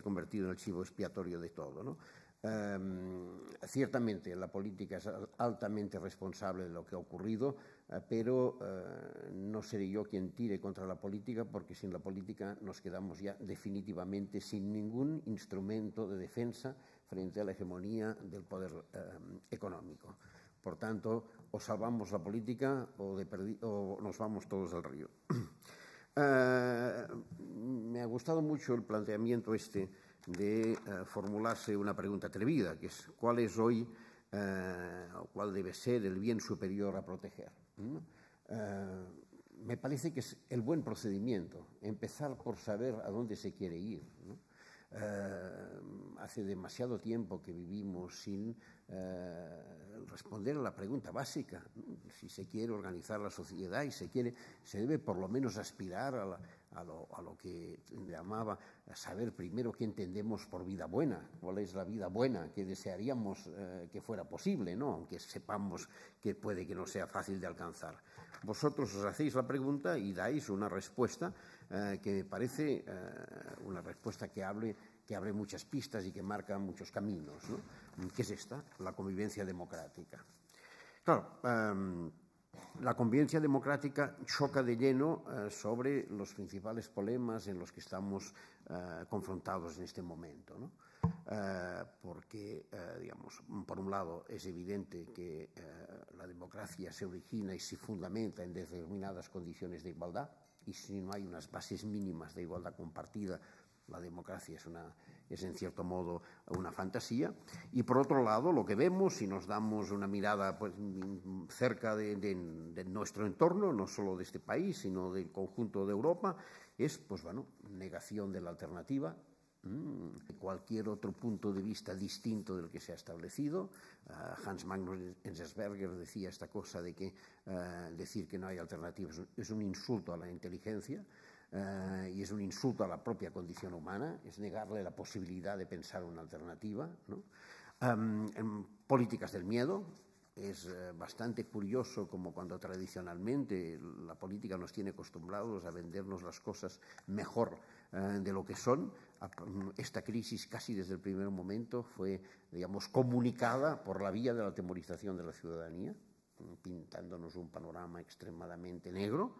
ha convertido en el chivo expiatorio de todo. Em, ciertamente la política es altamente responsable de lo que ha ocurrido, eh, pero eh, no seré yo quien tire contra la política porque sin la política nos quedamos ya definitivamente sin ningún instrumento de defensa frente a la hegemonía del poder eh, económico. Por tanto, o salvamos la política o nos vamos todos al río. Eh, me ha gustado mucho el planteamiento este de eh, formularse una pregunta atrevida, que es cuál es hoy eh, cuál debe ser el bien superior a proteger. ¿Mm? me parece que es el buen procedimiento, empezar por saber a dónde se quiere ir. Eh, hace demasiado tiempo que vivimos sin eh, responder a la pregunta básica. Si se quiere organizar la sociedad y se quiere, se debe por lo menos aspirar a, lo, que llamaba saber primero qué entendemos por vida buena, cuál es la vida buena que desearíamos eh, que fuera posible, ¿no? aunque sepamos que puede que no sea fácil de alcanzar. Vosotros os hacéis la pregunta y dais una respuesta eh, que me parece eh, una respuesta que que abre muchas pistas y que marca muchos caminos, ¿no? que es esta, la convivencia democrática. Claro, em, la convivencia democrática choca de lleno eh, sobre los principales problemas en los que estamos confrontados en este momento, ¿no? porque, digamos, por un lado es evidente que la democracia se origina y se fundamenta en determinadas condiciones de igualdad, y si no hay unas bases mínimas de igualdad compartida, la democracia es, en cierto modo una fantasía. Y por otro lado, lo que vemos, si nos damos una mirada pues, cerca de, nuestro entorno, no solo de este país, sino del conjunto de Europa, es pues, bueno, negación de la alternativa, Mm, cualquier otro punto de vista distinto del que se ha establecido. Ah, Hans Magnus Enzersberger decía esta cosa de que ah, decir que no hay alternativas es un insulto a la inteligencia ah, y es un insulto a la propia condición humana, es negarle la posibilidad de pensar una alternativa. en políticas del miedo, es eh, bastante curioso como cuando tradicionalmente la política nos tiene acostumbrados a vendernos las cosas mejor eh, de lo que son. Mm, esta crisis casi desde el primer momento fue, digamos, comunicada por la vía de la temorización de la ciudadanía, mm, pintándonos un panorama extremadamente negro.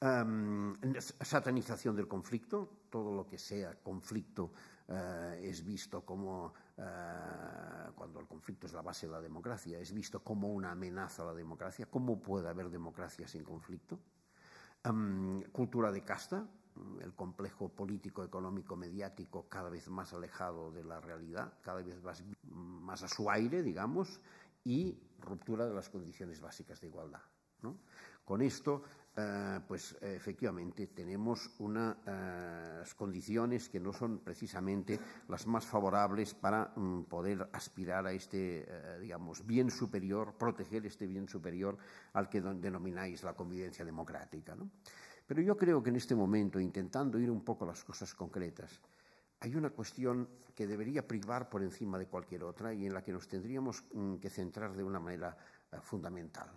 Em, satanización del conflicto, todo lo que sea conflicto eh, es visto como, eh, cuando el conflicto es la base de la democracia, es visto como una amenaza a la democracia. ¿Cómo puede haber democracia sin conflicto? Em, cultura de casta, el complejo político, económico, mediático cada vez más alejado de la realidad, cada vez más, a su aire, digamos, y ruptura de las condiciones básicas de igualdad. ¿no? Con esto, eh, pues efectivamente tenemos unas eh, condiciones que no son precisamente las más favorables para mm, poder aspirar a este, eh, digamos, bien superior, proteger este bien superior al que denomináis la convivencia democrática. ¿no? Pero yo creo que en este momento, intentando ir un poco a las cosas concretas, hay una cuestión que debería privar por encima de cualquier otra y en la que nos tendríamos mm, que centrar de una manera eh, fundamental,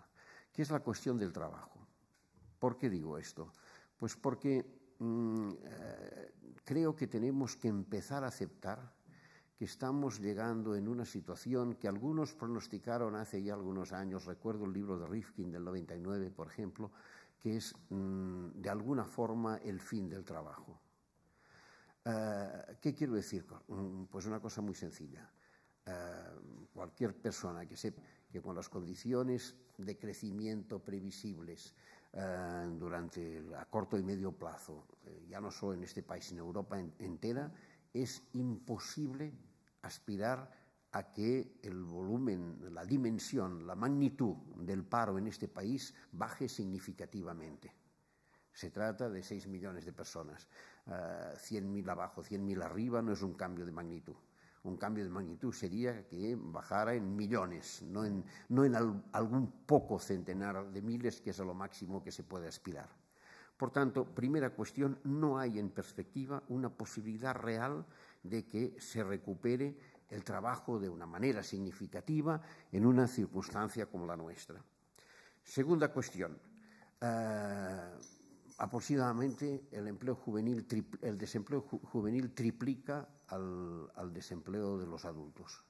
que es la cuestión del trabajo. ¿Por qué digo esto? Pues porque mm, eh, creo que tenemos que empezar a aceptar que estamos llegando en una situación que algunos pronosticaron hace ya algunos años, recuerdo el libro de Rifkin del 99, por ejemplo, que es mm, de alguna forma el fin del trabajo. Eh, ¿Qué quiero decir? Mm, pues una cosa muy sencilla. Eh, cualquier persona que sepa que con las condiciones de crecimiento previsibles eh, durante a corto y medio plazo, ya no solo en este país, sino en Europa entera, es imposible aspirar a que el volumen, la dimensión, la magnitud del paro en este país baje significativamente. Se trata de 6 millones de personas. 100.000 ah, abajo, 100.000 arriba no es un cambio de magnitud. Un cambio de magnitud sería que bajara en millones, no en, no en algún poco centenar de miles, que es a lo máximo que se puede aspirar. Por tanto, primera cuestión, no hay en perspectiva una posibilidad real de que se recupere el trabajo de una manera significativa en una circunstancia como la nuestra. Segunda cuestión. Eh, aproximadamente el, desempleo juvenil triplica al, desempleo de los adultos.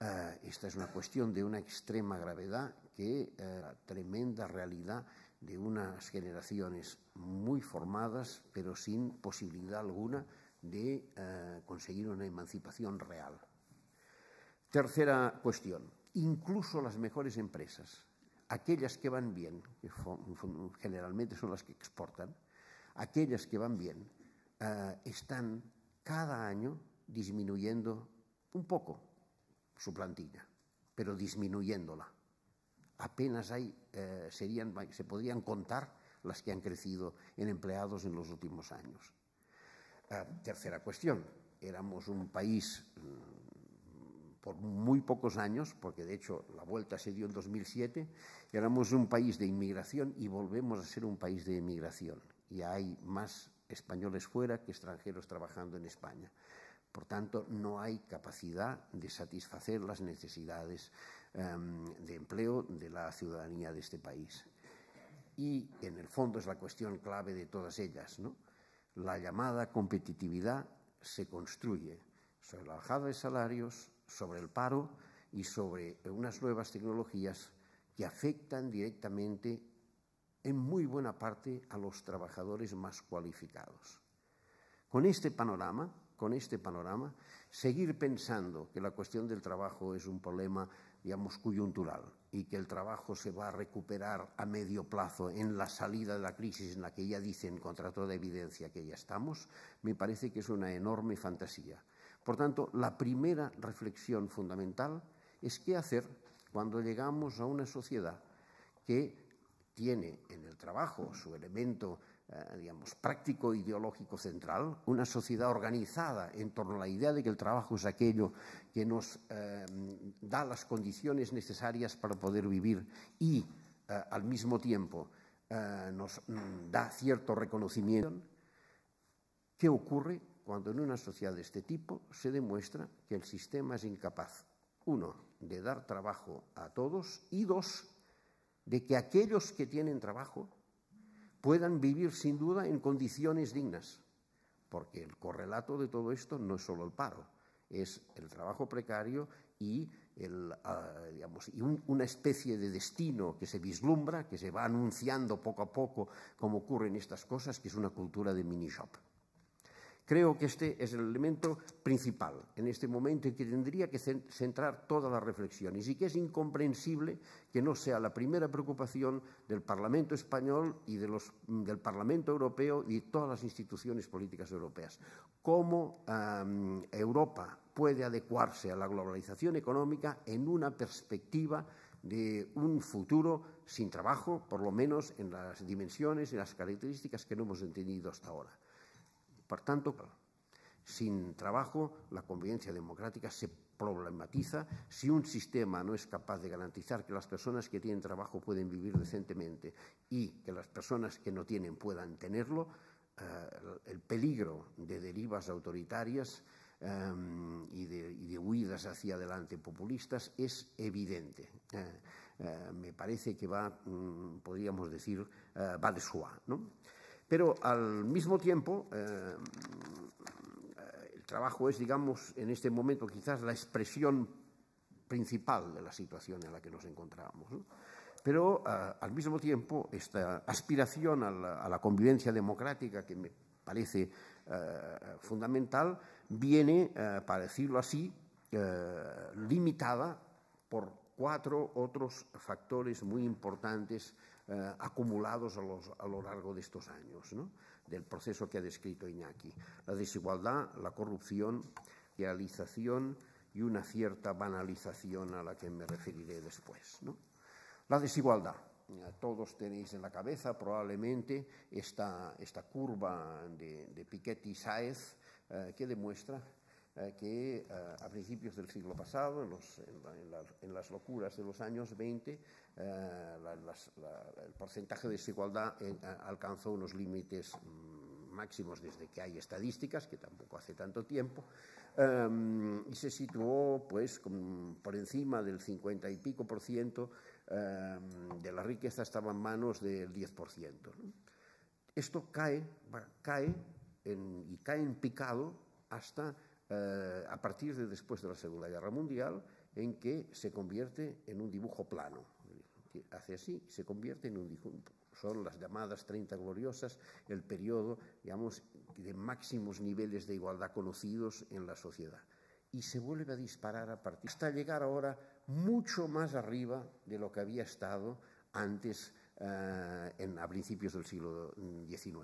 Eh, esta es una cuestión de una extrema gravedad que eh, la tremenda realidad de unas generaciones muy formadas pero sin posibilidad alguna de eh, conseguir una emancipación real. Tercera cuestión, incluso las mejores empresas, aquellas que van bien, que generalmente son las que exportan, aquellas que van bien, eh, están cada año disminuyendo un poco su plantilla, pero disminuyéndola. Apenas eh, se podrían contar las que han crecido en empleados en los últimos años tercera cuestión, éramos un país mm, por muy pocos años, porque de hecho la vuelta se dio en 2007, éramos un país de inmigración y volvemos a ser un país de emigración. Y hay más españoles fuera que extranjeros trabajando en España. Por tanto, no hay capacidad de satisfacer las necesidades em, de empleo de la ciudadanía de este país. Y, en el fondo, es la cuestión clave de todas ellas, ¿no? la llamada competitividad se construye sobre la bajada de salarios, sobre el paro y sobre unas nuevas tecnologías que afectan directamente en muy buena parte a los trabajadores más cualificados. Con este panorama, con este panorama, seguir pensando que la cuestión del trabajo es un problema digamos, coyuntural y que el trabajo se va a recuperar a medio plazo en la salida de la crisis en la que ya dicen contra toda evidencia que ya estamos, me parece que es una enorme fantasía. Por tanto, la primera reflexión fundamental es qué hacer cuando llegamos a una sociedad que tiene en el trabajo su elemento eh, digamos, práctico ideológico central, una sociedad organizada en torno a la idea de que el trabajo es aquello que nos eh, da las condiciones necesarias para poder vivir y eh, al mismo tiempo nos mm, da cierto reconocimiento. ¿Qué ocurre cuando en una sociedad de este tipo se demuestra que el sistema es incapaz, uno, de dar trabajo a todos y dos, de que aquellos que tienen trabajo puedan vivir sin duda en condiciones dignas, porque el correlato de todo esto no es solo el paro, es el trabajo precario y, ah, una especie de destino que se vislumbra, que se va anunciando poco a poco, como ocurre en estas cosas, que es una cultura de mini shop. Creo que este es el elemento principal en este momento y que tendría que centrar todas las reflexiones y que es incomprensible que no sea la primera preocupación del Parlamento español y mm, del Parlamento europeo y de todas las instituciones políticas europeas. ¿Cómo Europa puede adecuarse a la globalización económica en una perspectiva de un futuro sin trabajo, por lo menos en las dimensiones y las características que no hemos entendido hasta ahora? Por tanto, sin trabajo, la convivencia democrática se problematiza si un sistema no es capaz de garantizar que las personas que tienen trabajo pueden vivir decentemente y que las personas que no tienen puedan tenerlo, eh, el peligro de derivas autoritarias em, y, de, huidas hacia adelante populistas es evidente. Eh, eh, me parece que va, mm, podríamos decir, va de suá. ¿no? Pero al mismo tiempo, eh, el trabajo es, digamos, en este momento quizás la expresión principal de la situación en la que nos encontramos. Pero eh, al mismo tiempo, esta aspiración a la, convivencia democrática que me parece eh, fundamental viene, para decirlo así, limitada por cuatro otros factores muy importantes eh, acumulados a, lo largo de estos años, del proceso que ha descrito Iñaki. La desigualdad, la corrupción, la idealización y una cierta banalización a la que me referiré después. La desigualdad. Todos tenéis en la cabeza probablemente esta, curva de, de piketty saez eh, que demuestra eh, que eh, a principios del siglo pasado, en, las locuras de los años 20, eh, el porcentaje de desigualdad alcanzó unos límites mm, máximos desde que hay estadísticas, que tampoco hace tanto tiempo, em, y se situó pues, por encima del 50 y pico por ciento em, de la riqueza estaba en manos del 10 por ciento. Esto cae, cae y cae en picado hasta eh, a partir de después de la Segunda Guerra Mundial, en que se convierte en un dibujo plano. Hace así, se convierte en un dibujo. Son las llamadas 30 gloriosas, el periodo, digamos, de máximos niveles de igualdad conocidos en la sociedad. Y se vuelve a disparar a partir hasta llegar ahora mucho más arriba de lo que había estado antes, eh, en, a principios del siglo XIX.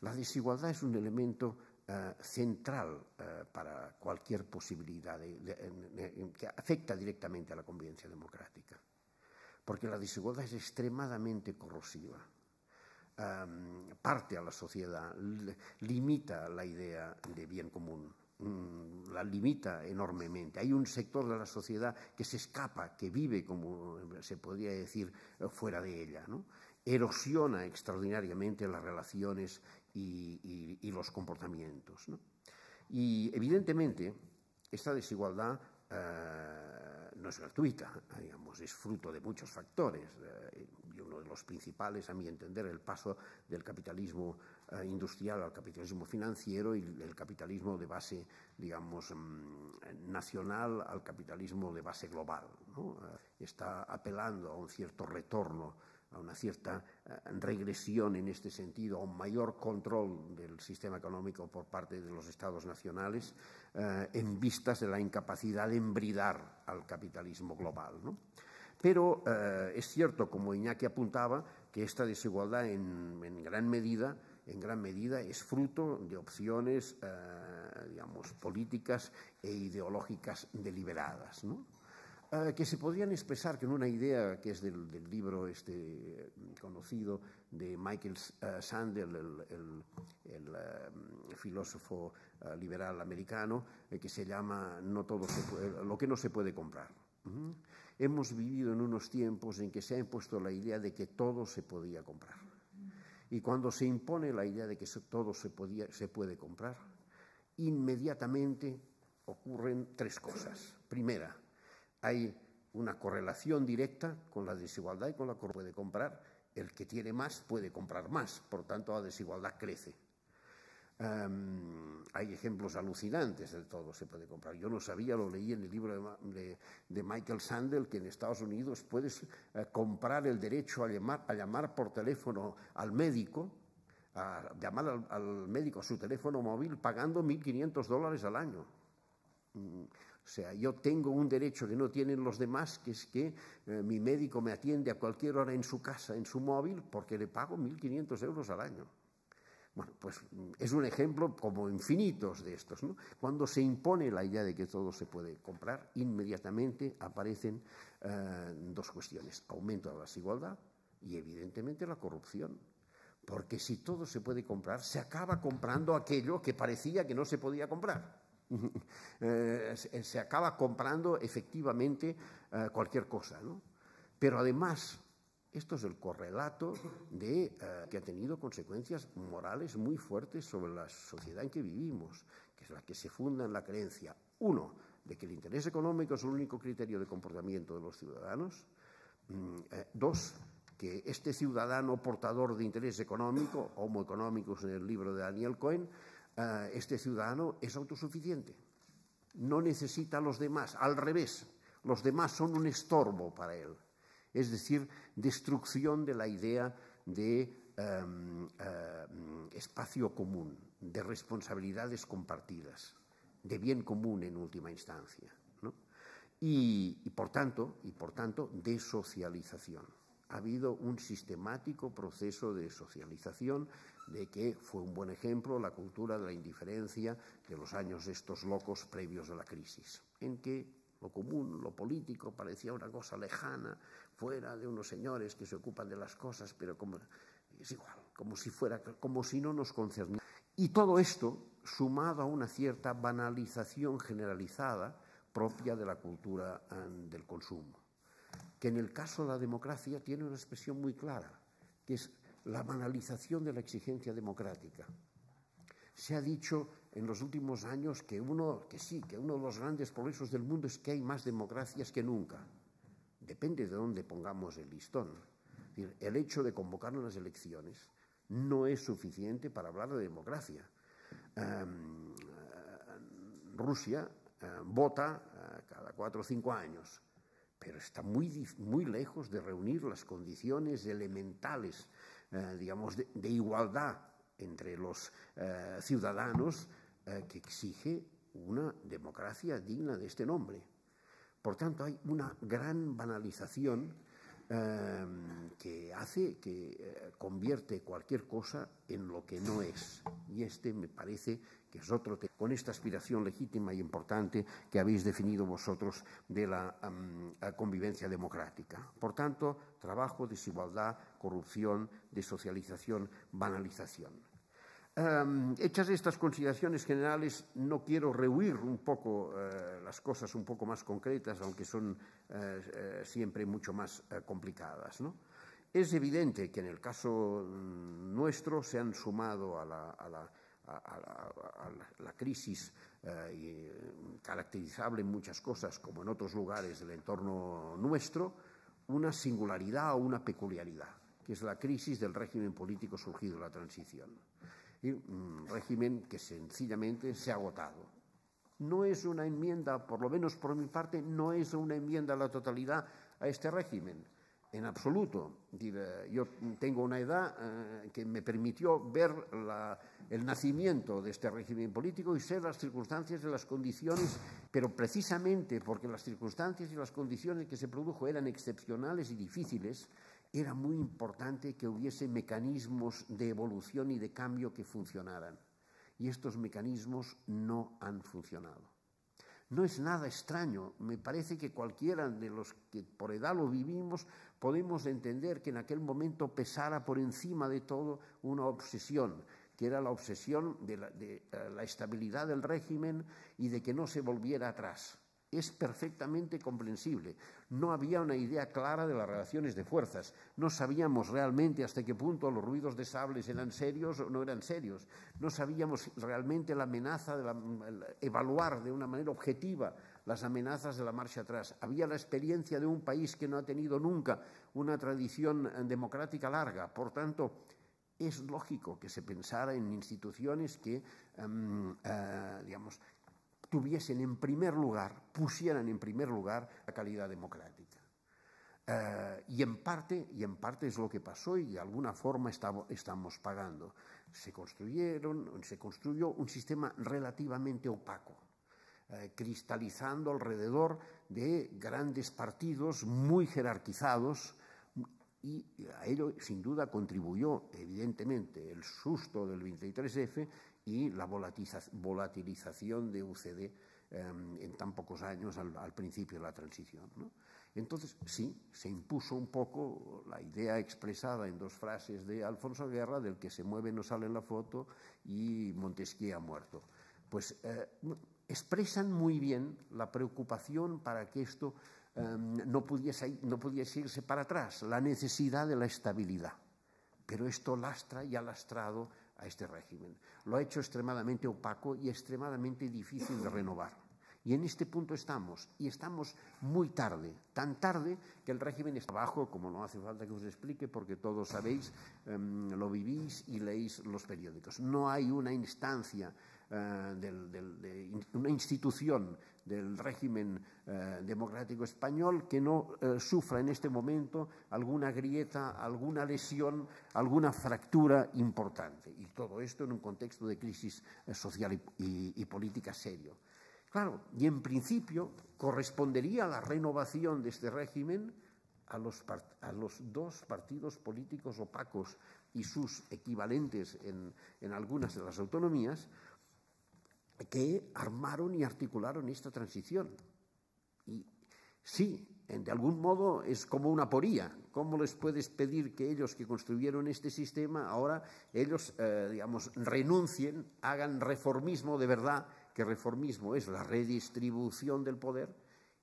La desigualdad es un elemento eh, central eh, para cualquier posibilidad que afecta directamente a la convivencia democrática. Porque la desigualdad es extremadamente corrosiva, em, parte a la sociedad, limita la idea de bien común mm, la limita enormemente. Hay un sector de la sociedad que se escapa, que vive, como se podría decir, eh, fuera de ella. Erosiona extraordinariamente las relaciones y, los comportamientos. ¿no? Y evidentemente esta desigualdad eh, no es gratuita, eh, digamos, es fruto de muchos factores eh, y uno de los principales, a mi entender, el paso del capitalismo industrial al capitalismo financiero y del capitalismo de base, digamos, mm, nacional al capitalismo de base global. ¿no? está apelando a un cierto retorno a una cierta eh, regresión en este sentido, a un mayor control del sistema económico por parte de los estados nacionales eh, en vistas de la incapacidad de embridar al capitalismo global. ¿no? Pero eh, es cierto, como Iñaki apuntaba, que esta desigualdad en, gran medida en gran medida es fruto de opciones, digamos, políticas e ideológicas deliberadas. Ah, que se podían expresar con una idea que es del, libro este conocido de Michael eh, Sandel, el, eh, filósofo eh, liberal americano, que se llama no todo Lo que no se puede comprar. Hemos vivido en unos tiempos en que se ha impuesto la idea de que todo se podía comprar. Y cuando se impone la idea de que todo se, podía, se puede comprar, inmediatamente ocurren tres cosas. Primera, hay una correlación directa con la desigualdad y con la corrupción. puede comprar. El que tiene más puede comprar más, por tanto la desigualdad crece. Em, hay ejemplos alucinantes de todo se puede comprar. Yo no sabía, lo leí en el libro de, Michael Sandel, que en Estados Unidos puedes eh, comprar el derecho a llamar, por teléfono al médico, a llamar al, al médico a su teléfono móvil pagando 1.500 dólares al año. Mm, o sea, yo tengo un derecho que no tienen los demás, que es que eh, mi médico me atiende a cualquier hora en su casa, en su móvil, porque le pago 1.500 euros al año. Bueno, pues mm, es un ejemplo como infinitos de estos. Cuando se impone la idea de que todo se puede comprar, inmediatamente aparecen eh, dos cuestiones. Aumento de la desigualdad y evidentemente la corrupción. Porque si todo se puede comprar, se acaba comprando aquello que parecía que no se podía comprar. Eh, eh, se, acaba comprando efectivamente eh, cualquier cosa. ¿no? Pero además, esto es el correlato de, que ha tenido consecuencias morales muy fuertes sobre la sociedad en que vivimos, que es la que se funda en la creencia, uno, de que el interés económico es el único criterio de comportamiento de los ciudadanos, mm, dos, que este ciudadano portador de interés económico, homo economicus en el libro de Daniel Cohen, Ah, este ciudadano es autosuficiente, no necesita a los demás, al revés, los demás son un estorbo para él. Es decir, destrucción de la idea de em, em, espacio común, de responsabilidades compartidas, de bien común en última instancia. Y, por tanto, y por tanto, de socialización ha habido un sistemático proceso de socialización de que fue un buen ejemplo la cultura de la indiferencia de los años de estos locos previos a la crisis, en que lo común, lo político, parecía una cosa lejana, fuera de unos señores que se ocupan de las cosas, pero como, es igual, como si, fuera, como si no nos concerniera. Y todo esto, sumado a una cierta banalización generalizada propia de la cultura eh, del consumo que en el caso de la democracia tiene una expresión muy clara, que es la banalización de la exigencia democrática. Se ha dicho en los últimos años que uno, que sí, que uno de los grandes progresos del mundo es que hay más democracias que nunca. Depende de dónde pongamos el listón. el hecho de convocar las elecciones no es suficiente para hablar de democracia. Em, eh, Rusia eh, vota eh, cada cuatro o cinco años pero está muy, muy lejos de reunir las condiciones elementales, eh, digamos, de, igualdad entre los eh, ciudadanos eh, que exige una democracia digna de este nombre. Por tanto, hay una gran banalización em, que hace que convierte cualquier cosa en lo que no es. Y este me parece con esta aspiración legítima y importante que habéis definido vosotros de la convivencia democrática. Por tanto, trabajo, desigualdad, corrupción, desocialización, banalización. hechas estas consideraciones generales, no quiero rehuir un poco eh, las cosas un poco más concretas, aunque son eh, eh, siempre mucho más complicadas. Es evidente que en el caso mm, nuestro se han sumado a la a, la crisis eh, mm, caracterizable en muchas cosas, como en otros lugares del entorno nuestro, una singularidad o una peculiaridad, que es la crisis del régimen político surgido en la transición. un mm, régimen que sencillamente se ha agotado, no es una enmienda, por lo menos por mi parte, no es una enmienda a la totalidad a este régimen en absoluto. Yo tengo una edad eh, que me permitió ver el nacimiento de este régimen político y sé las circunstancias y las condiciones, pero precisamente porque las circunstancias y las condiciones que se produjo eran excepcionales y difíciles, era muy importante que hubiese mecanismos de evolución y de cambio que funcionaran. Y estos mecanismos no han funcionado. No es nada extraño, me parece que cualquiera de los que por edad lo vivimos podemos entender que en aquel momento pesara por encima de todo una obsesión, que era la obsesión de la, eh, estabilidad del régimen y de que no se volviera atrás es perfectamente comprensible. No había una idea clara de las relaciones de fuerzas. No sabíamos realmente hasta qué punto los ruidos de sables eran serios o no eran serios. No sabíamos realmente la amenaza, de evaluar de una manera objetiva las amenazas de la marcha atrás. Había la experiencia de un país que no ha tenido nunca una tradición eh, democrática larga. Por tanto, es lógico que se pensara en instituciones que, em, eh, digamos, tuviesen en primer lugar, pusieran en primer lugar la calidad democrática. Eh, y, en parte, y en parte es lo que pasó y de alguna forma estamos pagando. Se, construyeron, se construyó un sistema relativamente opaco, eh, cristalizando alrededor de grandes partidos muy jerarquizados y a ello sin duda contribuyó evidentemente el susto del 23F y la volatilización de UCD em, en tan pocos años al, principio de la transición. Entonces, sí, se impuso un poco la idea expresada en dos frases de Alfonso Guerra, del que se mueve no sale en la foto, y Montesquieu ha muerto. Pues eh, expresan muy bien la preocupación para que esto em, no, pudiese, no pudiese irse para atrás, la necesidad de la estabilidad. Pero esto lastra y ha lastrado a este régimen. Lo ha hecho extremadamente opaco y extremadamente difícil de renovar. Y en este punto estamos, y estamos muy tarde, tan tarde que el régimen está abajo, como no hace falta que os explique, porque todos sabéis, em, lo vivís y leéis los periódicos. No hay una instancia eh, de una institución del régimen eh, democrático español que no eh, sufra en este momento alguna grieta, alguna lesión, alguna fractura importante. Y todo esto en un contexto de crisis social y, política serio. Claro, y en principio correspondería la renovación de este régimen a los, dos partidos políticos opacos y sus equivalentes en algunas de las autonomías, que armaron y articularon esta transición. Y sí, de algún modo es como una poría. ¿Cómo les puedes pedir que ellos que construyeron este sistema ahora ellos, eh, digamos, renuncien, hagan reformismo de verdad, que reformismo es la redistribución del poder,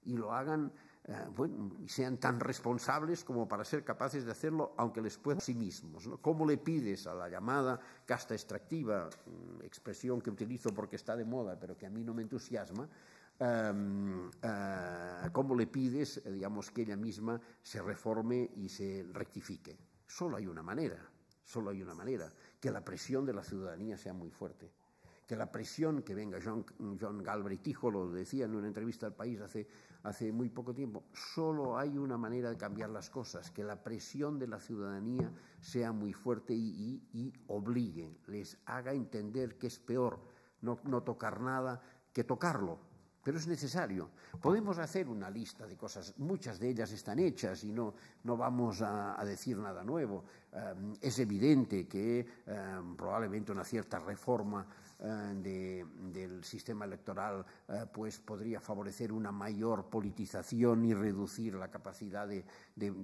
y lo hagan eh, sean tan responsables como para ser capaces de hacerlo, aunque les pueda a sí mismos. ¿Cómo le pides a la llamada casta extractiva, mm, expresión que utilizo porque está de moda, pero que a mí no me entusiasma, em, eh, cómo le pides, eh, digamos, que ella misma se reforme y se rectifique. Solo hay una manera, solo hay una manera, que la presión de la ciudadanía sea muy fuerte. Que la presión que venga, John, John Galbraith Hijo lo decía en una entrevista al país hace hace muy poco tiempo. Solo hay una manera de cambiar las cosas, que la presión de la ciudadanía sea muy fuerte y, obligue, les haga entender que es peor no, tocar nada que tocarlo, pero es necesario. Podemos hacer una lista de cosas, muchas de ellas están hechas y no, vamos a, decir nada nuevo. Em, es evidente que em, probablemente una cierta reforma em, del sistema electoral eh, pues podría favorecer una mayor politización y reducir la capacidad de,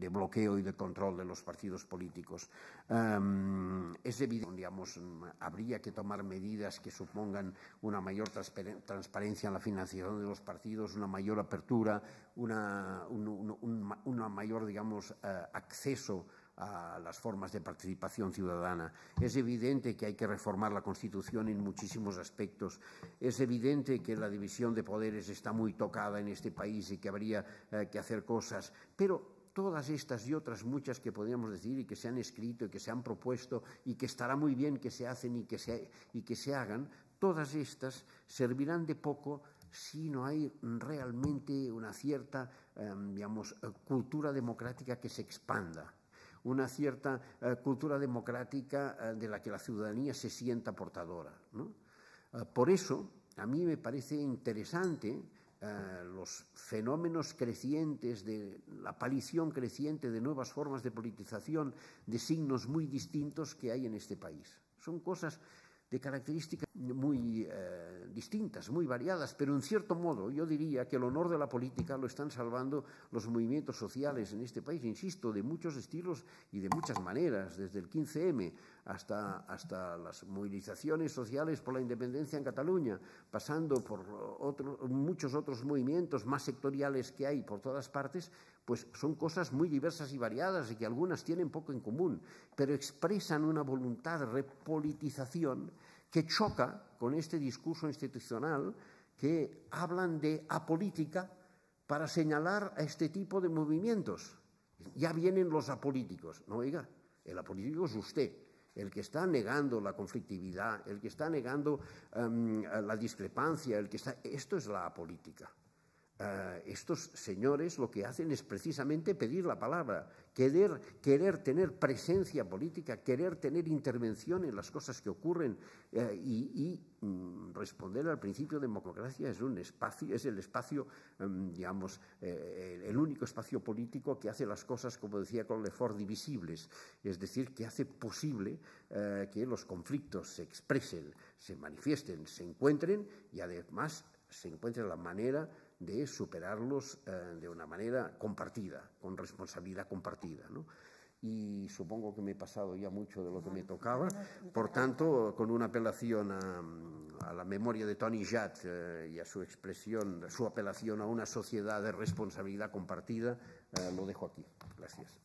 bloqueo y de control de los partidos políticos. es evidente, digamos, habría que tomar medidas que supongan una mayor transparencia en la financiación de los partidos, una mayor apertura, una, un, una mayor, digamos, eh, acceso a las formas de participación ciudadana. Es evidente que hay que reformar la Constitución en muchísimos aspectos. Es evidente que la división de poderes está muy tocada en este país y que habría eh, que hacer cosas. Pero todas estas y otras muchas que podríamos decir y que se han escrito y que se han propuesto y que estará muy bien que se hacen y que se, hagan, todas estas servirán de poco si no hay realmente una cierta, em, digamos, cultura democrática que se expanda una cierta eh, cultura democrática eh, de la que la ciudadanía se sienta portadora. Eh, por eso, a mí me parece interesante los fenómenos crecientes de la aparición creciente de nuevas formas de politización de signos muy distintos que hay en este país. Son cosas de características muy eh, distintas, muy variadas, pero en cierto modo yo diría que el honor de la política lo están salvando los movimientos sociales en este país, insisto, de muchos estilos y de muchas maneras, desde el 15M hasta, hasta las movilizaciones sociales por la independencia en Cataluña, pasando por muchos otros movimientos más sectoriales que hay por todas partes, pues son cosas muy diversas y variadas y que algunas tienen poco en común, pero expresan una voluntad de repolitización que choca con este discurso institucional que hablan de apolítica para señalar a este tipo de movimientos. Ya vienen los apolíticos. No, oiga, el apolítico es usted, el que está negando la conflictividad, el que está negando em, la discrepancia, el que está... Esto es la apolítica. Ah, estos señores lo que hacen es precisamente pedir la palabra, querer, tener presencia política, querer tener intervención en las cosas que ocurren eh, y, mm, responder al principio de democracia es el espacio, mm, digamos, eh, el único espacio político que hace las cosas, como decía Lefort, divisibles, es decir, que hace posible eh, que los conflictos se expresen, se manifiesten, se encuentren y además se de la manera de superarlos eh, de una manera compartida, con responsabilidad compartida. ¿no? y supongo que me he pasado ya mucho de lo que me tocaba. Por tanto, con una apelación a, la memoria de Tony Jatt eh, y a su expresión, su apelación a una sociedad de responsabilidad compartida, eh, lo dejo aquí. Gracias.